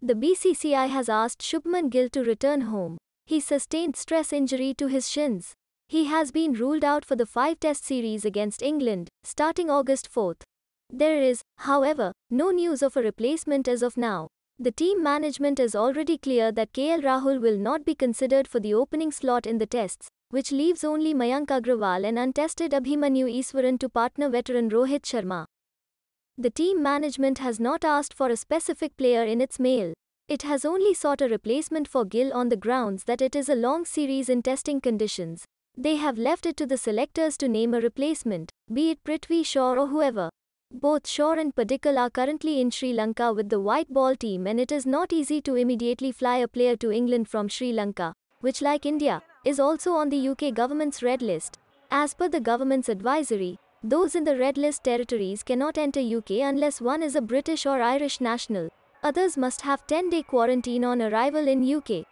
The BCCI has asked Shubman Gill to return home. He sustained stress injury to his shins. He has been ruled out for the five test series against England, starting August 4. There is, however, no news of a replacement as of now. The team management is already clear that KL Rahul will not be considered for the opening slot in the tests, which leaves only Mayank Agrawal and untested Abhimanyu Iswaran to partner veteran Rohit Sharma. The team management has not asked for a specific player in its mail. It has only sought a replacement for Gill on the grounds that it is a long series in testing conditions. They have left it to the selectors to name a replacement, be it Prithvi Shaw or whoever. Both Shaw and Padikkal are currently in Sri Lanka with the white ball team and it is not easy to immediately fly a player to England from Sri Lanka, which like India, is also on the UK government's red list. As per the government's advisory, those in the Red List territories cannot enter UK unless one is a British or Irish national. Others must have 10-day quarantine on arrival in UK.